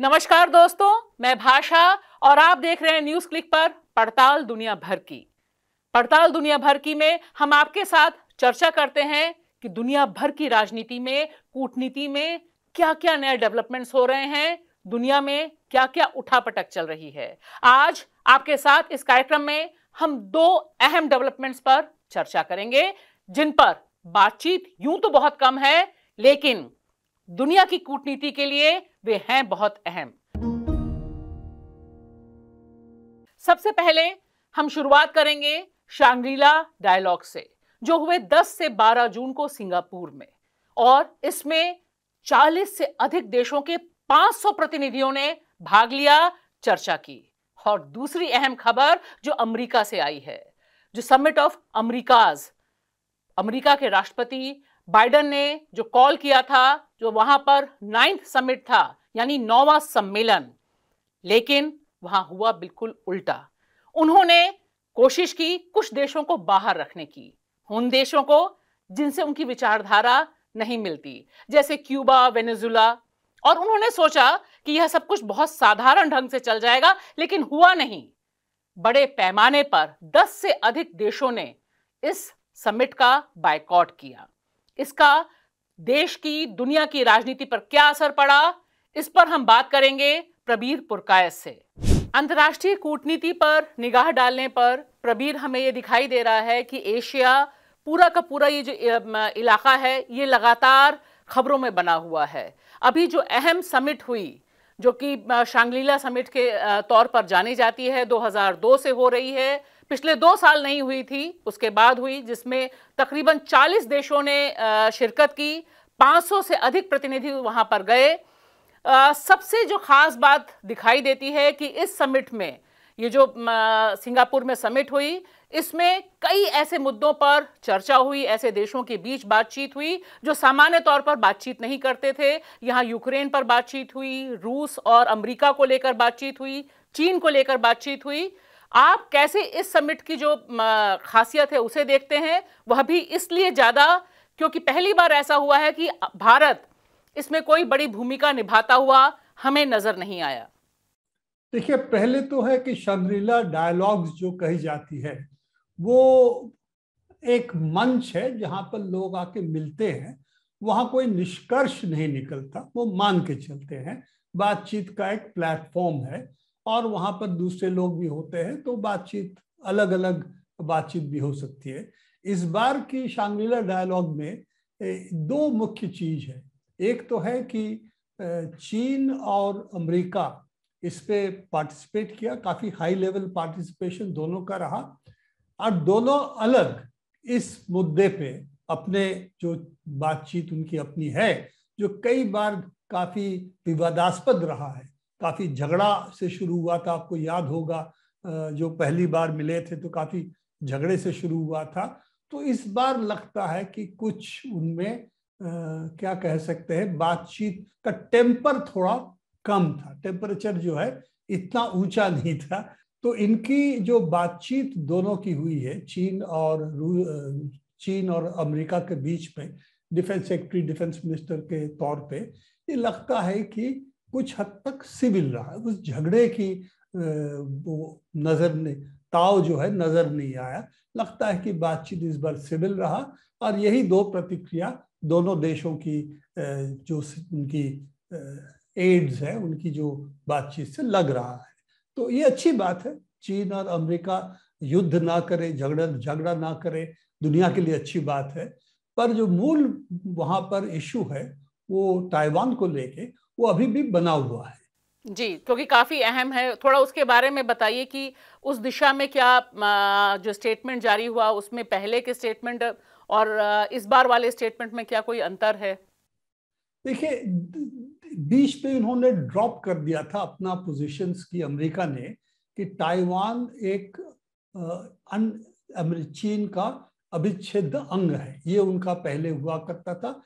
नमस्कार दोस्तों मैं भाषा और आप देख रहे हैं न्यूज क्लिक पर पड़ताल दुनिया भर की पड़ताल दुनिया भर की में हम आपके साथ चर्चा करते हैं कि दुनिया भर की राजनीति में कूटनीति में क्या क्या नए डेवलपमेंट्स हो रहे हैं दुनिया में क्या क्या उठापटक चल रही है आज आपके साथ इस कार्यक्रम में हम दो अहम डेवलपमेंट्स पर चर्चा करेंगे जिन पर बातचीत यूं तो बहुत कम है लेकिन दुनिया की कूटनीति के लिए वे हैं बहुत अहम सबसे पहले हम शुरुआत करेंगे शांग्रीला डायलॉग से जो हुए 10 से 12 जून को सिंगापुर में और इसमें 40 से अधिक देशों के 500 प्रतिनिधियों ने भाग लिया चर्चा की और दूसरी अहम खबर जो अमेरिका से आई है जो समिट ऑफ अमेरिकाज अमेरिका के राष्ट्रपति बाइडन ने जो कॉल किया था जो वहां पर नाइन्थ समिट था यानी नौवा सम्मेलन लेकिन वहां हुआ बिल्कुल उल्टा उन्होंने कोशिश की कुछ देशों को बाहर रखने की उन देशों को जिनसे उनकी विचारधारा नहीं मिलती जैसे क्यूबा वेनेजुला और उन्होंने सोचा कि यह सब कुछ बहुत साधारण ढंग से चल जाएगा लेकिन हुआ नहीं बड़े पैमाने पर 10 से अधिक देशों ने इस समिट का बायकॉट किया इसका देश की दुनिया की राजनीति पर क्या असर पड़ा इस पर हम बात करेंगे प्रबीर पुरकायस से अंतर्राष्ट्रीय कूटनीति पर निगाह डालने पर प्रबीर हमें ये दिखाई दे रहा है कि एशिया पूरा का पूरा ये जो इलाका है ये लगातार खबरों में बना हुआ है अभी जो अहम समिट हुई जो कि शांगलीला समिट के तौर पर जानी जाती है 2002 से हो रही है पिछले दो साल नहीं हुई थी उसके बाद हुई जिसमें तकरीबन 40 देशों ने शिरकत की 500 से अधिक प्रतिनिधि वहां पर गए सबसे जो ख़ास बात दिखाई देती है कि इस समिट में ये जो सिंगापुर में समिट हुई इसमें कई ऐसे मुद्दों पर चर्चा हुई ऐसे देशों के बीच बातचीत हुई जो सामान्य तौर पर बातचीत नहीं करते थे यहाँ यूक्रेन पर बातचीत हुई रूस और अमेरिका को लेकर बातचीत हुई चीन को लेकर बातचीत हुई आप कैसे इस समिट की जो खासियत है उसे देखते हैं वह भी इसलिए ज़्यादा क्योंकि पहली बार ऐसा हुआ है कि भारत इसमें कोई बड़ी भूमिका निभाता हुआ हमें नज़र नहीं आया देखिए पहले तो है कि शमरीला डायलॉग्स जो कही जाती है वो एक मंच है जहां पर लोग आके मिलते हैं वहां कोई निष्कर्ष नहीं निकलता वो मान के चलते हैं बातचीत का एक प्लेटफॉर्म है और वहां पर दूसरे लोग भी होते हैं तो बातचीत अलग अलग बातचीत भी हो सकती है इस बार की शांग्रीला डायलॉग में दो मुख्य चीज है एक तो है कि चीन और अमेरिका इस पे पार्टिसिपेट किया काफी हाई लेवल पार्टिसिपेशन दोनों का रहा और दोनों अलग इस मुद्दे पे अपने जो बातचीत उनकी अपनी है जो कई बार काफी विवादास्पद रहा है काफ़ी झगड़ा से शुरू हुआ था आपको याद होगा जो पहली बार मिले थे तो काफ़ी झगड़े से शुरू हुआ था तो इस बार लगता है कि कुछ उनमें क्या कह सकते हैं बातचीत का टेम्पर थोड़ा कम था टेम्परेचर जो है इतना ऊंचा नहीं था तो इनकी जो बातचीत दोनों की हुई है चीन और चीन और अमेरिका के बीच में डिफेंस सेक्रेटरी डिफेंस मिनिस्टर के तौर पे ये लगता है कि कुछ हद तक सिविल रहा उस झगड़े की वो नजर ने ताव जो है नजर नहीं आया लगता है कि बातचीत इस बार सिविल रहा और यही दो प्रतिक्रिया दोनों देशों की जो उनकी एड्स है उनकी जो बातचीत से लग रहा है तो ये अच्छी बात है चीन और अमेरिका युद्ध ना करे झगड़ा झगड़ा ना करे दुनिया के लिए अच्छी बात है पर जो मूल वहाँ पर इशू है वो ताइवान को लेके वो अभी भी बना हुआ है जी क्योंकि काफ़ी अहम है थोड़ा उसके बारे में बताइए कि उस दिशा में क्या जो स्टेटमेंट जारी हुआ उसमें पहले के स्टेटमेंट और इस बार वाले स्टेटमेंट में क्या कोई अंतर है देखिए बीच पे इन्होंने ड्रॉप कर दिया था अपना पोजिशन की अमेरिका ने कि ताइवान एक अन चीन का अभिच्छेद अंग है ये उनका पहले हुआ करता था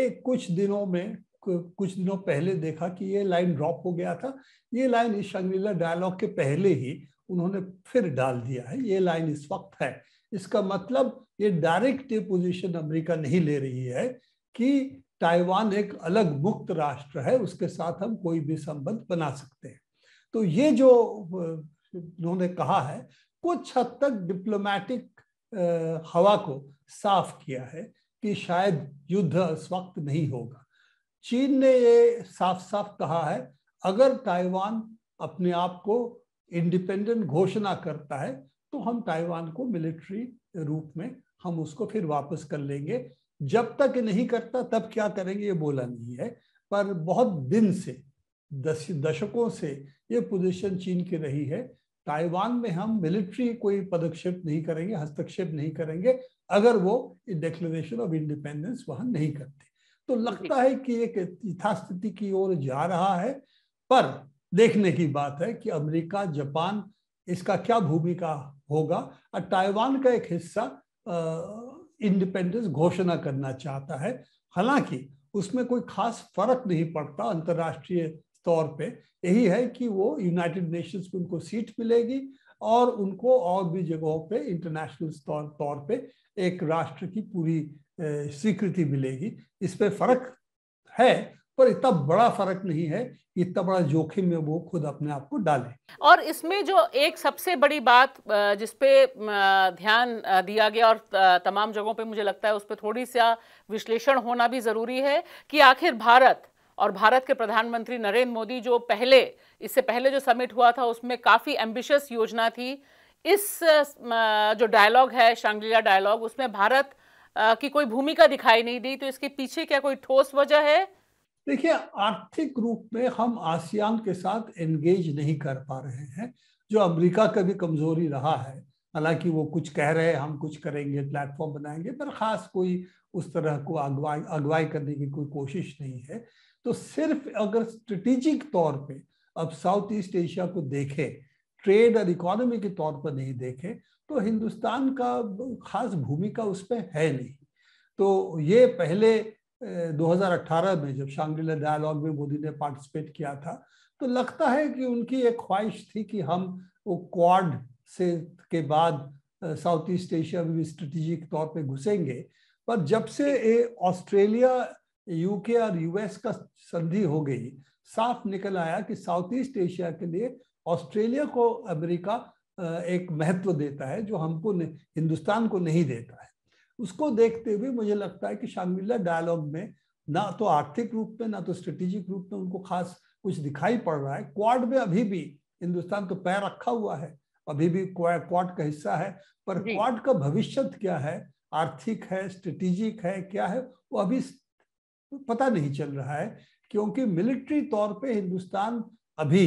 एक कुछ दिनों में कुछ दिनों पहले देखा कि ये लाइन ड्रॉप हो गया था ये लाइन इस शंगलीला डायलॉग के पहले ही उन्होंने फिर डाल दिया है ये लाइन इस वक्त है इसका मतलब ये डायरेक्ट ये पोजीशन अमेरिका नहीं ले रही है कि ताइवान एक अलग मुक्त राष्ट्र है उसके साथ हम कोई भी संबंध बना सकते हैं तो ये जो उन्होंने कहा है कुछ हद तक डिप्लोमेटिक हवा को साफ किया है कि शायद युद्ध इस वक्त नहीं होगा चीन ने ये साफ साफ कहा है अगर ताइवान अपने आप को इंडिपेंडेंट घोषणा करता है तो हम ताइवान को मिलिट्री रूप में हम उसको फिर वापस कर लेंगे जब तक नहीं करता तब क्या करेंगे ये बोला नहीं है पर बहुत दिन से दश दशकों से ये पोजीशन चीन की रही है ताइवान में हम मिलिट्री कोई पदक्षेप नहीं करेंगे हस्तक्षेप नहीं करेंगे अगर वो डिक्लेरेशन ऑफ इंडिपेंडेंस वहां नहीं करते तो लगता है कि एक यथास्थिति की ओर जा रहा है पर देखने की बात है कि अमेरिका जापान इसका क्या भूमिका होगा और ताइवान का एक हिस्सा इंडिपेंडेंस घोषणा करना चाहता है हालांकि उसमें कोई खास फर्क नहीं पड़ता अंतर्राष्ट्रीय तौर पे यही है कि वो यूनाइटेड नेशंस में उनको सीट मिलेगी और उनको और भी जगहों पे इंटरनेशनल तौर तौर पे एक राष्ट्र की पूरी स्वीकृति मिलेगी इस पर फर्क है पर इतना बड़ा फर्क नहीं है इतना बड़ा जोखिम में वो खुद अपने आप को डाले और इसमें जो एक सबसे बड़ी बात जिसपे ध्यान दिया गया और तमाम जगहों पे मुझे लगता है उस पर थोड़ी सा विश्लेषण होना भी ज़रूरी है कि आखिर भारत और भारत के प्रधानमंत्री नरेंद्र मोदी जो पहले इससे पहले जो समिट हुआ था उसमें काफ़ी एम्बिशियस योजना थी इस जो डायलॉग है शांगलीला डायलॉग उसमें भारत की कोई भूमिका दिखाई नहीं दी तो इसके पीछे क्या कोई ठोस वजह है देखिए आर्थिक रूप में हम आसियान के साथ एंगेज नहीं कर पा रहे हैं जो अमेरिका का भी कमजोरी रहा है हालांकि वो कुछ कह रहे हैं हम कुछ करेंगे प्लेटफॉर्म बनाएंगे पर खास कोई उस तरह को अगवाई अगवाई करने की कोई कोशिश नहीं है तो सिर्फ अगर स्ट्रेटेजिक तौर पे अब साउथ ईस्ट एशिया को देखें ट्रेड और इकोनॉमी के तौर पर नहीं देखें तो हिंदुस्तान का खास भूमिका उस पर है नहीं तो ये पहले 2018 में जब शांग्रीला डायलॉग में मोदी ने पार्टिसिपेट किया था तो लगता है कि उनकी एक ख्वाहिश थी कि हम वो क्वाड से के बाद साउथ ईस्ट एशिया में भी स्ट्रेटेजिक तौर पे घुसेंगे पर जब से ये ऑस्ट्रेलिया यूके और यूएस का संधि हो गई साफ निकल आया कि साउथ ईस्ट एशिया के लिए ऑस्ट्रेलिया को अमेरिका एक महत्व देता है जो हमको हिंदुस्तान को नहीं देता है उसको देखते हुए मुझे लगता है कि शांग्रीला डायलॉग में ना तो आर्थिक रूप में ना तो स्ट्रेटेजिक रूप में उनको खास कुछ दिखाई पड़ रहा है क्वाड में अभी भी हिंदुस्तान तो पैर रखा हुआ है अभी भी क्वाड का हिस्सा है पर क्वाड का भविष्य क्या है आर्थिक है स्ट्रेटेजिक है क्या है वो अभी पता नहीं चल रहा है क्योंकि मिलिट्री तौर पे हिंदुस्तान अभी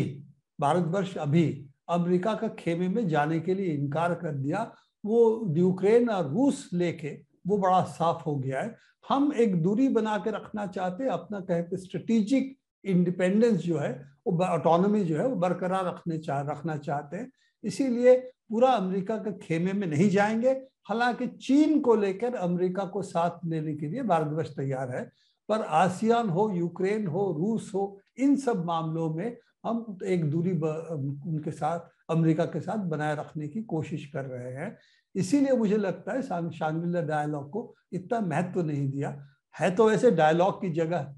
भारतवर्ष अभी अमेरिका का खेमे में जाने के लिए इनकार कर दिया वो यूक्रेन और रूस लेके वो बड़ा साफ हो गया है हम एक दूरी बना के रखना चाहते अपना कहते स्ट्रेटिजिक इंडिपेंडेंस जो है वो ऑटोनोमी जो है वो बरकरार रखने चाह रखना चाहते हैं इसीलिए पूरा अमेरिका के खेमे में नहीं जाएंगे हालांकि चीन को लेकर अमेरिका को साथ लेने के लिए भारतवर्ष तैयार है पर आसियान हो यूक्रेन हो रूस हो इन सब मामलों में हम एक दूरी उनके साथ अमेरिका के साथ बनाए रखने की कोशिश कर रहे हैं इसीलिए मुझे लगता है शांग्रीला डायलॉग को इतना महत्व नहीं दिया है तो वैसे डायलॉग की जगह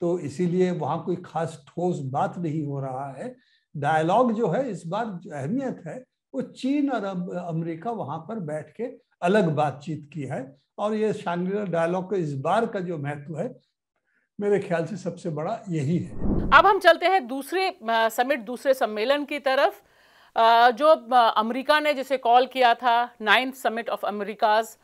तो इसीलिए वहाँ कोई खास ठोस बात नहीं हो रहा है डायलॉग जो है इस बार अहमियत है वो चीन और अमेरिका वहाँ पर बैठ के अलग बातचीत की है और ये शांग्रीला डायलॉग का इस बार का जो महत्व है मेरे ख्याल से सबसे बड़ा यही है अब हम चलते हैं दूसरे समिट दूसरे सम्मेलन की तरफ जो अमेरिका ने जिसे कॉल किया था नाइन्थ समिट ऑफ अमेरिकाज़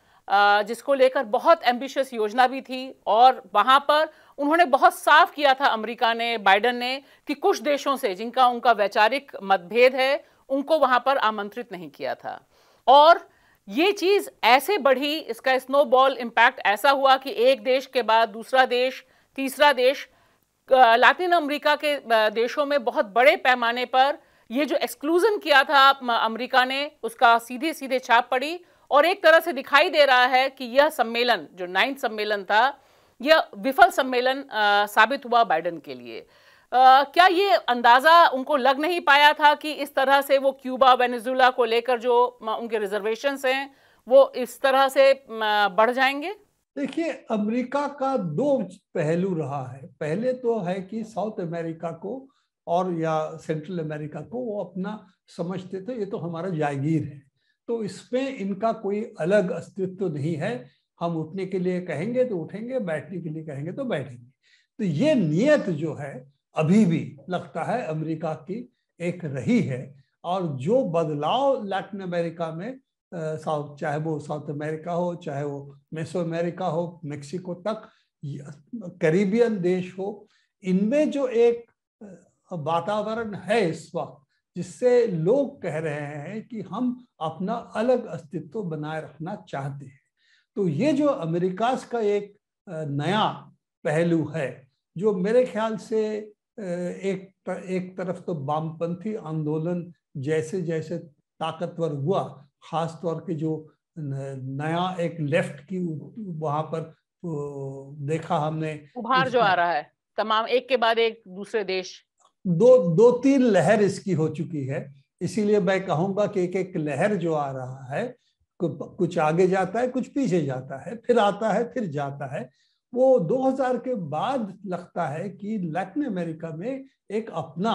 जिसको लेकर बहुत एम्बिशियस योजना भी थी और वहाँ पर उन्होंने बहुत साफ किया था अमेरिका ने बाइडन ने कि कुछ देशों से जिनका उनका वैचारिक मतभेद है उनको वहाँ पर आमंत्रित नहीं किया था और ये चीज़ ऐसे बढ़ी इसका स्नोबॉल इम्पैक्ट ऐसा हुआ कि एक देश के बाद दूसरा देश तीसरा देश लातिन अमेरिका के देशों में बहुत बड़े पैमाने पर ये जो एक्सक्लूज़न किया था अमेरिका ने उसका सीधे सीधे छाप पड़ी और एक तरह से दिखाई दे रहा है कि यह सम्मेलन जो नाइन्थ सम्मेलन था यह विफल सम्मेलन आ, साबित हुआ बाइडन के लिए आ, क्या ये अंदाज़ा उनको लग नहीं पाया था कि इस तरह से वो क्यूबा वेनेजुला को लेकर जो उनके रिजर्वेशंस हैं वो इस तरह से बढ़ जाएंगे देखिए अमेरिका का दो पहलू रहा है पहले तो है कि साउथ अमेरिका को और या सेंट्रल अमेरिका को वो अपना समझते थे ये तो हमारा जागीर है तो इसमें इनका कोई अलग अस्तित्व नहीं है हम उठने के लिए कहेंगे तो उठेंगे बैठने के लिए कहेंगे तो बैठेंगे तो ये नियत जो है अभी भी लगता है अमेरिका की एक रही है और जो बदलाव लैटिन अमेरिका में साउथ चाहे वो साउथ अमेरिका हो चाहे वो मेसो अमेरिका हो मेक्सिको तक करीबियन देश हो इनमें जो एक वातावरण है इस वक्त जिससे लोग कह रहे हैं कि हम अपना अलग अस्तित्व बनाए रखना चाहते हैं तो ये जो अमेरिकास का एक नया पहलू है जो मेरे ख्याल से एक तर, एक तरफ तो वामपंथी आंदोलन जैसे जैसे ताकतवर हुआ खास तौर के जो नया एक लेफ्ट की वहां पर देखा हमने उभार जो आ रहा है तमाम एक के बाद एक दूसरे देश दो दो तीन लहर इसकी हो चुकी है इसीलिए मैं कहूंगा कि एक एक लहर जो आ रहा है कुछ आगे जाता है कुछ पीछे जाता है फिर आता है फिर जाता है वो 2000 के बाद लगता है कि लैटिन अमेरिका में एक अपना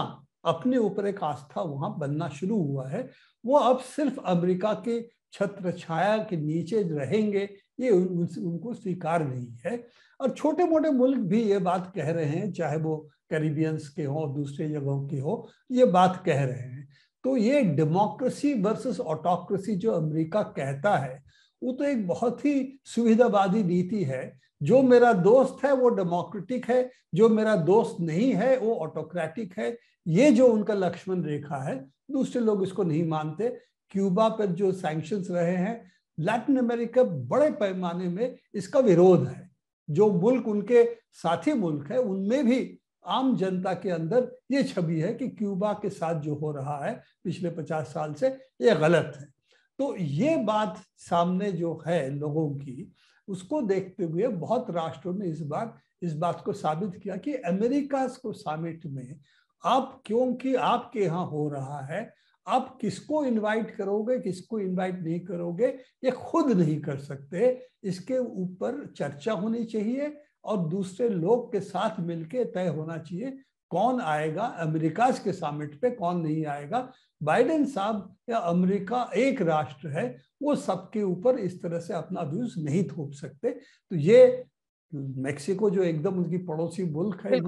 अपने ऊपर एक आस्था वहां बनना शुरू हुआ है वो अब सिर्फ अमेरिका के छत्र छाया के नीचे रहेंगे ये उन, उनको स्वीकार नहीं है और छोटे मोटे मुल्क भी ये बात कह रहे हैं चाहे वो कैरिबियंस के हों दूसरे जगहों के हो ये बात कह रहे हैं तो ये डेमोक्रेसी वर्सेस ऑटोक्रेसी जो अमेरिका कहता है वो तो एक बहुत ही सुविधावादी नीति है जो मेरा दोस्त है वो डेमोक्रेटिक है जो मेरा दोस्त नहीं है वो ऑटोक्रेटिक है ये जो उनका लक्ष्मण रेखा है दूसरे लोग इसको नहीं मानते क्यूबा पर जो सैंक्शंस रहे हैं लैटिन अमेरिका बड़े पैमाने में इसका विरोध है जो मुल्क उनके साथी मुल्क है उनमें भी आम जनता के अंदर ये छवि है कि क्यूबा के साथ जो हो रहा है पिछले पचास साल से ये गलत है तो ये बात सामने जो है लोगों की उसको देखते हुए बहुत राष्ट्रों ने इस बार इस बात को साबित किया कि अमेरिका को सामिट में अब क्योंकि आपके यहाँ हो रहा है आप किसको इनवाइट करोगे किसको इनवाइट नहीं करोगे ये खुद नहीं कर सकते इसके ऊपर चर्चा होनी चाहिए और दूसरे लोग के साथ मिलके तय होना चाहिए कौन आएगा अमेरिका के सामिट पे कौन नहीं आएगा बाइडेन साहब या अमेरिका एक राष्ट्र है वो सबके ऊपर इस तरह से अपना व्यूज नहीं थोप सकते तो ये मेक्सिको जो एकदम उनकी पड़ोसी मुल्क है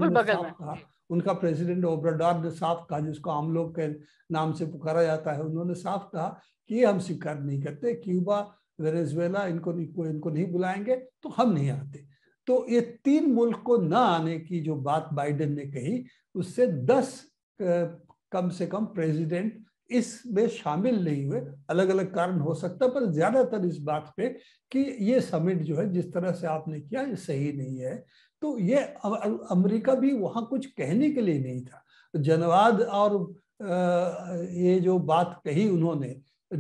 उनका प्रेसिडेंट ओब्राडॉर ने साफ कहा जिसको आम लोग के नाम से पुकारा जाता है उन्होंने साफ कहा कि ये हम स्वीकार नहीं करते क्यूबा वेनेजुएला इनको नहीं इनको नहीं बुलाएंगे तो हम नहीं आते तो ये तीन मुल्क को ना आने की जो बात बाइडेन ने कही उससे दस कम से कम प्रेसिडेंट इसमें शामिल नहीं हुए अलग अलग कारण हो सकता पर ज्यादातर इस बात पे कि ये समिट जो है जिस तरह से आपने किया ये सही नहीं है तो ये अमेरिका भी वहाँ कुछ कहने के लिए नहीं था जनवाद और ये जो बात कही उन्होंने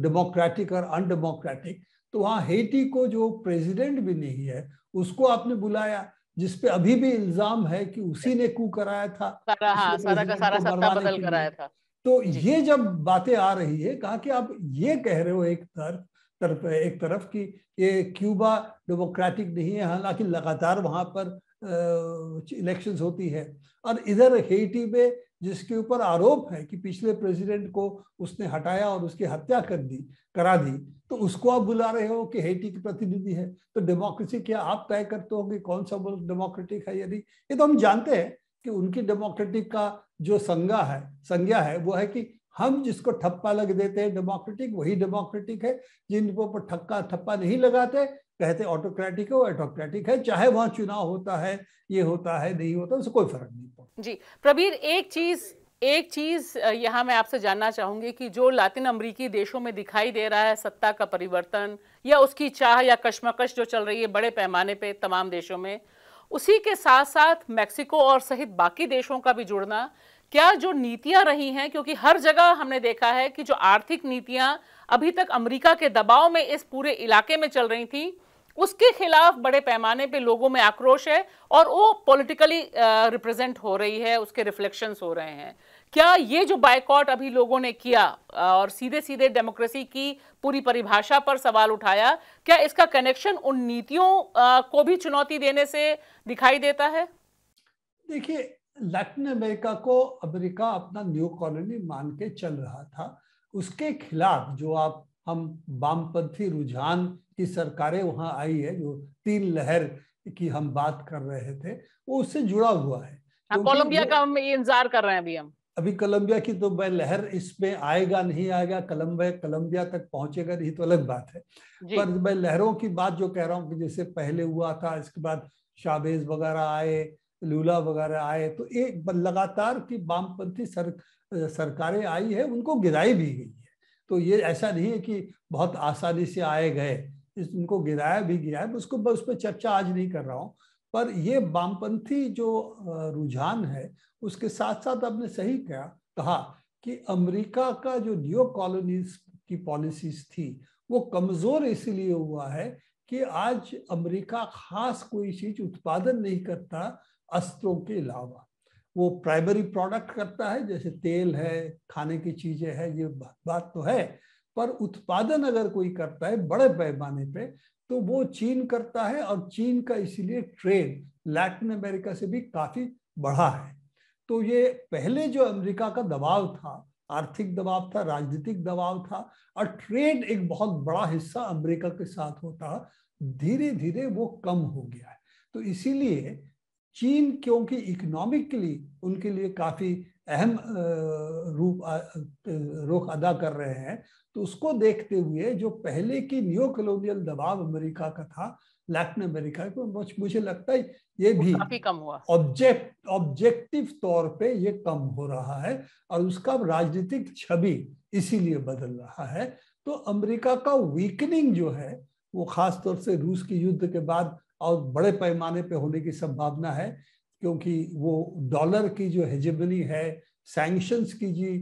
डेमोक्रेटिक और अनडेमोक्रेटिक तो वहाँ हेटी को जो प्रेसिडेंट भी नहीं है उसको आपने बुलाया जिसपे अभी भी इल्जाम है कि उसी ने कू कराया था सारा हाँ, सारा का सारा सत्ता बदल कराया था तो ये जब बातें आ रही है कहा कि आप ये कह रहे हो एक तरफ तरफ एक तरफ कि ये क्यूबा डेमोक्रेटिक नहीं है हालांकि लगातार वहां पर इलेक्शंस होती है और इधर हेटी में जिसके ऊपर आरोप है कि पिछले प्रेसिडेंट को उसने हटाया और उसकी हत्या कर दी करा दी तो उसको आप बुला रहे हो कि हेटी की प्रतिनिधि है तो डेमोक्रेसी क्या आप तय करते हो कि कौन सा मुल्क डेमोक्रेटिक है यदि ये तो हम जानते हैं कि उनकी डेमोक्रेटिक का जो संज्ञा है संज्ञा है वो है कि हम जिसको ठप्पा लग देते हैं डेमोक्रेटिक वही डेमोक्रेटिक है जिनको ठक्का ठप्पा नहीं लगाते कहते ऑटोक्रेटिक है ऑटोक्रेटिक है चाहे वहां चुनाव होता है ये होता है नहीं होता उससे कोई फर्क नहीं पड़ता जी प्रबीर एक चीज एक चीज यहाँ मैं आपसे जानना चाहूंगी कि जो लातिन अमेरिकी देशों में दिखाई दे रहा है सत्ता का परिवर्तन या उसकी चाह या कश्मकश जो चल रही है बड़े पैमाने पे तमाम देशों में उसी के साथ साथ मेक्सिको और सहित बाकी देशों का भी जुड़ना क्या जो नीतियां रही हैं क्योंकि हर जगह हमने देखा है कि जो आर्थिक नीतियां अभी तक अमेरिका के दबाव में इस पूरे इलाके में चल रही थी उसके खिलाफ बड़े पैमाने पे लोगों में आक्रोश है और वो पॉलिटिकली रिप्रेजेंट हो रही है उसके रिफ्लेक्शंस हो रहे हैं क्या ये जो बायकॉट अभी लोगों ने किया और सीधे सीधे डेमोक्रेसी की पूरी परिभाषा पर सवाल उठाया क्या इसका कनेक्शन उन नीतियों को भी चुनौती देने से दिखाई देता है देखिए लैटिन अमेरिका को अमेरिका अपना न्यू कॉलोनी मान के चल रहा था उसके खिलाफ जो आप हम वामपंथी रुझान की सरकारें वहां आई है जो तीन लहर की हम बात कर रहे थे वो उससे जुड़ा हुआ है हाँ, कोलंबिया का हम इंतजार कर रहे हैं अभी हम अभी कोलंबिया की तो वह लहर इसमें आएगा नहीं आएगा कोलंबिया कोलंबिया तक पहुंचेगा नहीं तो अलग बात है पर मैं लहरों की बात जो कह रहा हूँ कि जैसे पहले हुआ था इसके बाद शाबेज वगैरह आए लूला वगैरह आए तो एक लगातार की वामपंथी सर, सरकारें आई है उनको गिराई भी गई है तो ये ऐसा नहीं है कि बहुत आसानी से आए गए उनको गिराया भी गया है उसको उस पर चर्चा आज नहीं कर रहा हूँ पर ये वामपंथी जो रुझान है उसके साथ साथ आपने सही कहा कहा कि अमेरिका का जो न्यू कॉलोनीज की पॉलिसीज थी वो कमजोर इसलिए हुआ है कि आज अमेरिका खास कोई चीज उत्पादन नहीं करता अस्त्रों के अलावा वो प्राइमरी प्रोडक्ट करता है जैसे तेल है खाने की चीजें है ये बात तो है पर उत्पादन अगर कोई करता है बड़े पैमाने पे तो वो चीन करता है और चीन का इसीलिए ट्रेड लैटिन अमेरिका से भी काफी बढ़ा है तो ये पहले जो अमेरिका का दबाव था आर्थिक दबाव था राजनीतिक दबाव था और ट्रेड एक बहुत बड़ा हिस्सा अमेरिका के साथ होता धीरे धीरे वो कम हो गया है तो इसीलिए चीन क्योंकि इकोनॉमिकली उनके लिए काफ़ी अहम रूप रुख अदा कर रहे हैं तो उसको देखते हुए जो पहले की न्यू कलोनियल दबाव अमेरिका का था लैटिन अमेरिका को मुझे लगता है ये भी काफी कम हुआ ऑब्जेक्ट ऑब्जेक्टिव तौर पे ये कम हो रहा है और उसका राजनीतिक छवि इसीलिए बदल रहा है तो अमेरिका का वीकनिंग जो है वो खास तौर से रूस के युद्ध के बाद और बड़े पैमाने पे होने की संभावना है क्योंकि वो डॉलर की जो हेजेबनी है सैंक्शंस की जी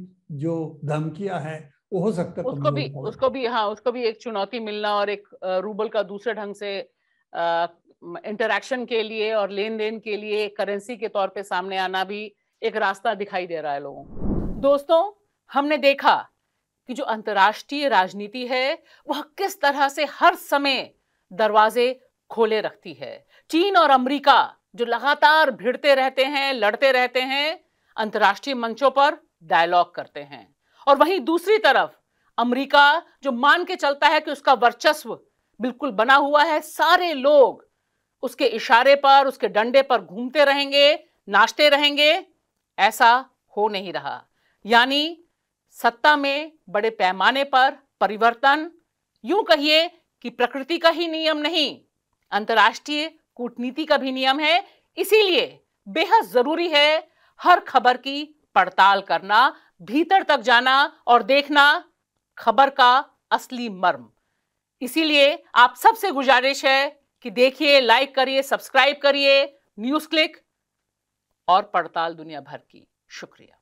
जो धमकियां हैं वो हो सकता है उसको भी उसको भी हाँ उसको भी एक चुनौती मिलना और एक रूबल का दूसरे ढंग से इंटरेक्शन के लिए और लेन देन के लिए करेंसी के तौर पे सामने आना भी एक रास्ता दिखाई दे रहा है लोगों दोस्तों हमने देखा कि जो अंतर्राष्ट्रीय राजनीति है वह किस तरह से हर समय दरवाजे खोले रखती है चीन और अमेरिका जो लगातार भिड़ते रहते हैं लड़ते रहते हैं अंतर्राष्ट्रीय मंचों पर डायलॉग करते हैं और वहीं दूसरी तरफ अमेरिका जो मान के चलता है कि उसका वर्चस्व बिल्कुल बना हुआ है सारे लोग उसके इशारे पर उसके डंडे पर घूमते रहेंगे नाचते रहेंगे ऐसा हो नहीं रहा यानी सत्ता में बड़े पैमाने पर परिवर्तन यूं कहिए कि प्रकृति का ही नियम नहीं अंतर्राष्ट्रीय कूटनीति का भी नियम है इसीलिए बेहद जरूरी है हर खबर की पड़ताल करना भीतर तक जाना और देखना खबर का असली मर्म इसीलिए आप सबसे गुजारिश है कि देखिए लाइक करिए सब्सक्राइब करिए न्यूज क्लिक और पड़ताल दुनिया भर की शुक्रिया